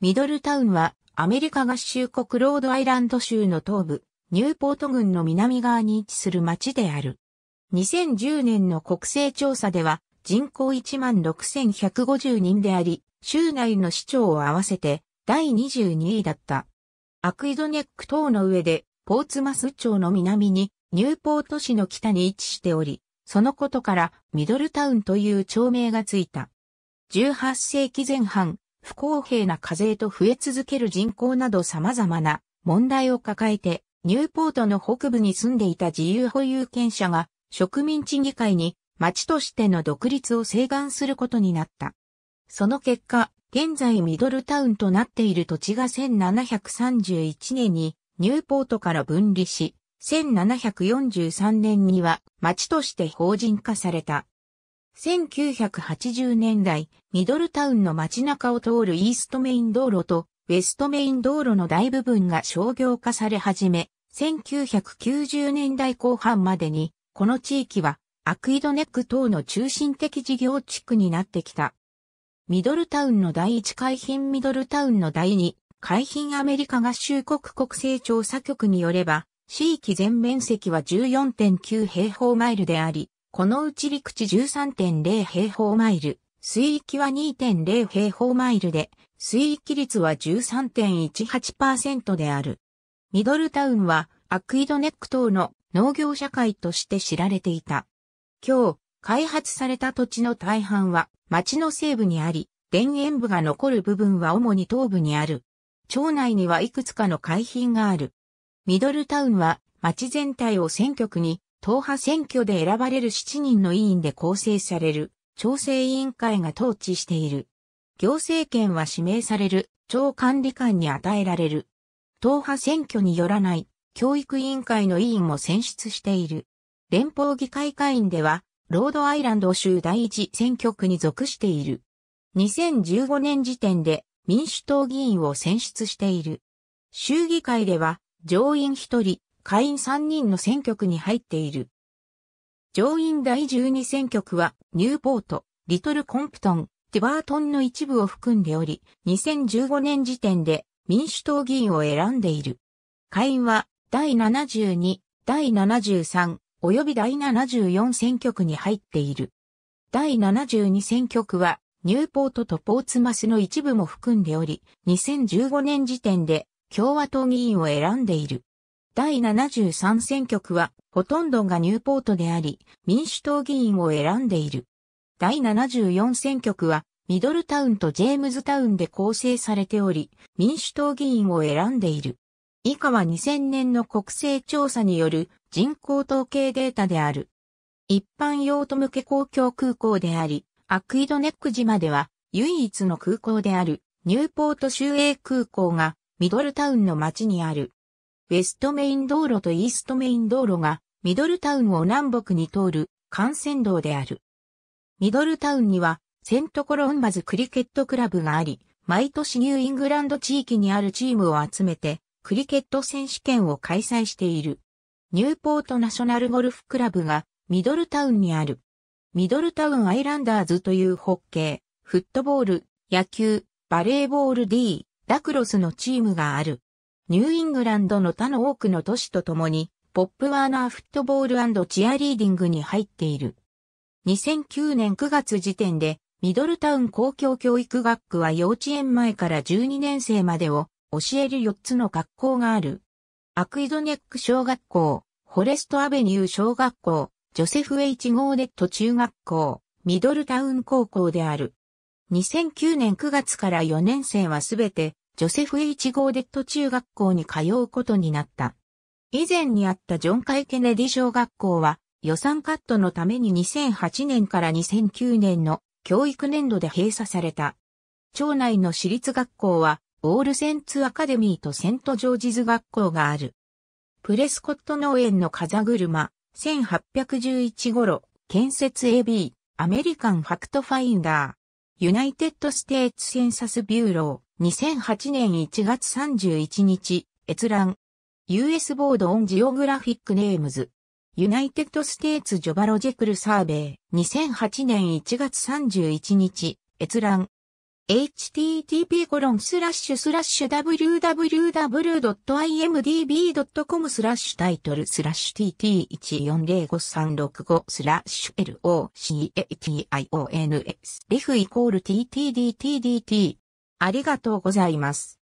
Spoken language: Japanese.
ミドルタウンはアメリカ合衆国ロードアイランド州の東部、ニューポート郡の南側に位置する町である。2010年の国勢調査では人口16,150人であり、州内の市長を合わせて第22位だった。アクイドネック島の上でポーツマス町の南にニューポート市の北に位置しており、そのことからミドルタウンという町名がついた。18世紀前半、不公平な課税と増え続ける人口など様々な問題を抱えて、ニューポートの北部に住んでいた自由保有権者が植民地議会に町としての独立を請願することになった。その結果、現在ミドルタウンとなっている土地が1731年にニューポートから分離し、1743年には町として法人化された。1980年代、ミドルタウンの街中を通るイーストメイン道路とウェストメイン道路の大部分が商業化され始め、1990年代後半までに、この地域はアクイドネック等の中心的事業地区になってきた。ミドルタウンの第1海浜ミドルタウンの第2海浜アメリカ合衆国国勢調査局によれば、地域全面積は14.9平方マイルであり、このうち陸地13.0平方マイル、水域は2.0平方マイルで、水域率は13.18%である。ミドルタウンはアクイドネック等の農業社会として知られていた。今日、開発された土地の大半は町の西部にあり、田園部が残る部分は主に東部にある。町内にはいくつかの海浜がある。ミドルタウンは町全体を選挙区に党派選挙で選ばれる7人の委員で構成される調整委員会が統治している。行政権は指名される長管理官に与えられる。党派選挙によらない教育委員会の委員も選出している。連邦議会会員では、ロードアイランド州第一選挙区に属している。2015年時点で民主党議員を選出している。州議会では上院一人、下院3人の選挙区に入っている。上院第12選挙区は、ニューポート、リトルコンプトン、ティバートンの一部を含んでおり、2015年時点で民主党議員を選んでいる。下院は、第72、第73、及び第74選挙区に入っている。第72選挙区は、ニューポートとポーツマスの一部も含んでおり、2015年時点で共和党議員を選んでいる。第73選挙区は、ほとんどがニューポートであり、民主党議員を選んでいる。第74選挙区は、ミドルタウンとジェームズタウンで構成されており、民主党議員を選んでいる。以下は2000年の国勢調査による人口統計データである。一般用途向け公共空港であり、アクイドネック島では唯一の空港であるニューポート州営空港がミドルタウンの町にある。ウェストメイン道路とイーストメイン道路がミドルタウンを南北に通る幹線道である。ミドルタウンにはセントコロンバズクリケットクラブがあり、毎年ニューイングランド地域にあるチームを集めてクリケット選手権を開催している。ニューポートナショナルゴルフクラブがミドルタウンにある。ミドルタウンアイランダーズというホッケー、フットボール、野球、バレーボール D、ラクロスのチームがある。ニューイングランドの他の多くの都市と共に、ポップワーナーフットボールチアリーディングに入っている。2009年9月時点で、ミドルタウン公共教育学区は幼稚園前から12年生までを教える4つの学校がある。アクイドネック小学校、フォレストアベニュー小学校、ジョセフ・エイチ・ゴーデット中学校、ミドルタウン高校である。2009年9月から4年生はすべてジョセフ・ H・ ゴーデット中学校に通うことになった。以前にあったジョン・カイ・ケネディ小学校は予算カットのために2008年から2009年の教育年度で閉鎖された。町内の私立学校はオールセンツアカデミーとセント・ジョージズ学校がある。プレスコット農園の風車、1811頃、建設 AB、アメリカンファクトファインダー、ユナイテッド・ステーツ・センサス・ビューロー、2008年1月31日、閲覧。US ボード・オン・ジオグラフィック・ネームズ。ユナイテッド・ステーツ・ジョバロジェクル・サーベイ、2008年1月31日、閲覧。http://www.imdb.com スラッシュタイトルスラッシュ tt1405365 スラッシュ location s f. フイコール ttdtdt ありがとうございます。